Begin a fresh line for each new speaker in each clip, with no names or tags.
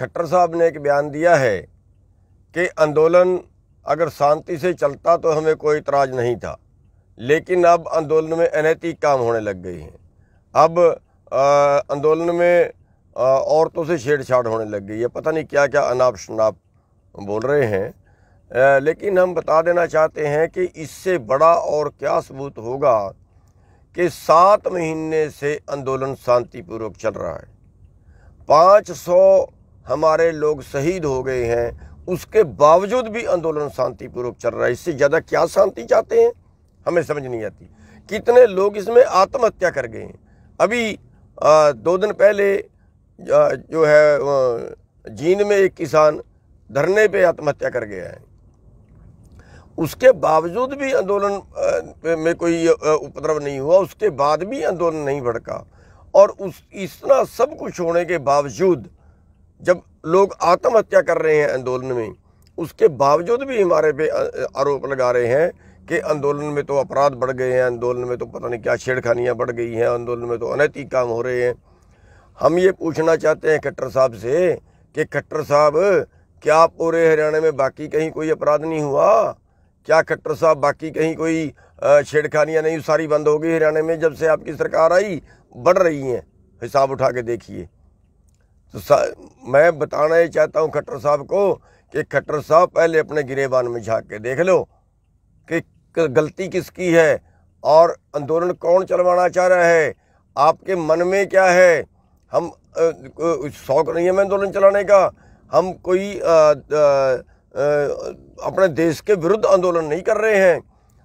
खट्टर साहब ने एक बयान दिया है कि आंदोलन अगर शांति से चलता तो हमें कोई इतराज़ नहीं था लेकिन अब आंदोलन में अनैतिक काम होने लग गई हैं अब आंदोलन में औरतों से छेड़छाड़ होने लग गई है पता नहीं क्या क्या अनाप शनाप बोल रहे हैं आ, लेकिन हम बता देना चाहते हैं कि इससे बड़ा और क्या सबूत होगा कि सात महीने से आंदोलन शांतिपूर्वक चल रहा है पाँच सौ हमारे लोग शहीद हो गए हैं उसके बावजूद भी आंदोलन शांतिपूर्वक चल रहा है इससे ज़्यादा क्या शांति चाहते हैं हमें समझ नहीं आती कितने लोग इसमें आत्महत्या कर गए हैं अभी आ, दो दिन पहले जो है जींद में एक किसान धरने पे आत्महत्या कर गया है उसके बावजूद भी आंदोलन में कोई उपद्रव नहीं हुआ उसके बाद भी आंदोलन नहीं भड़का और उस इतना सब कुछ होने के बावजूद जब लोग आत्महत्या कर रहे हैं आंदोलन में उसके बावजूद भी हमारे पे आरोप लगा रहे हैं कि आंदोलन में तो अपराध बढ़ गए हैं आंदोलन में तो पता नहीं क्या छेड़खानियाँ बढ़ गई हैं आंदोलन में तो अनैतिक काम हो रहे हैं हम ये पूछना चाहते हैं खट्टर साहब से कि खट्टर साहब क्या पूरे हरियाणा में बाकी कहीं कोई अपराध नहीं हुआ क्या खट्टर साहब बाकी कहीं कोई छेड़खानियाँ नहीं सारी बंद हो गई हरियाणा में जब से आपकी सरकार आई बढ़ रही हैं हिसाब उठा के देखिए तो मैं बताना ये चाहता हूँ खट्टर साहब को कि खट्टर साहब पहले अपने गिरेबान में झाँक के देख लो कि गलती किसकी है और आंदोलन कौन चलवाना चाह रहा है आपके मन में क्या है हम शौक नहीं है मैं आंदोलन चलाने का हम कोई आ, आ, आ, अपने देश के विरुद्ध आंदोलन नहीं कर रहे हैं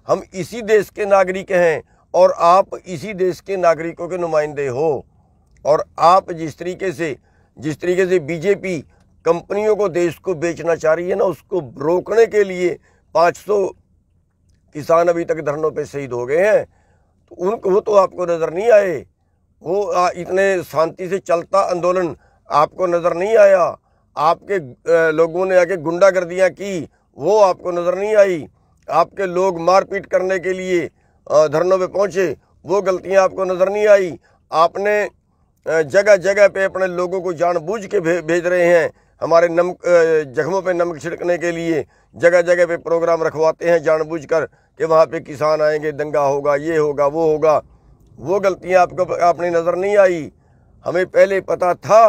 हम इसी देश के नागरिक हैं और आप इसी देश के नागरिकों के नुमाइंदे हो और आप जिस तरीके से जिस तरीके से बीजेपी कंपनियों को देश को बेचना चाह रही है ना उसको रोकने के लिए 500 किसान अभी तक धरनों पे शहीद हो गए हैं तो उनको वो तो आपको नज़र नहीं आए वो इतने शांति से चलता आंदोलन आपको नज़र नहीं आया आपके लोगों ने आके गुंडागर्दियाँ की वो आपको नज़र नहीं आई आपके लोग मारपीट करने के लिए धरनों पे पहुँचे वो गलतियाँ आपको नज़र नहीं आई आपने जगह जगह पे अपने लोगों को जानबूझ के भे, भेज रहे हैं हमारे नमक जख्मों पे नमक छिड़कने के लिए जगह जगह पे प्रोग्राम रखवाते हैं जानबूझकर कि वहाँ पे किसान आएंगे दंगा होगा ये होगा वो होगा वो गलतियाँ आपको आपने नज़र नहीं आई हमें पहले पता था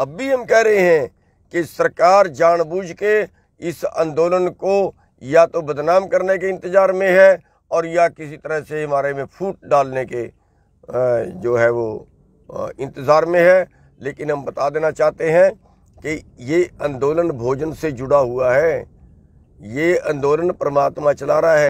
अब भी हम कह रहे हैं कि सरकार जानबूझ के इस आंदोलन को या तो बदनाम करने के इंतज़ार में है और या किसी तरह से हमारे में फूट डालने के जो है वो इंतज़ार में है लेकिन हम बता देना चाहते हैं कि ये आंदोलन भोजन से जुड़ा हुआ है ये आंदोलन परमात्मा चला रहा है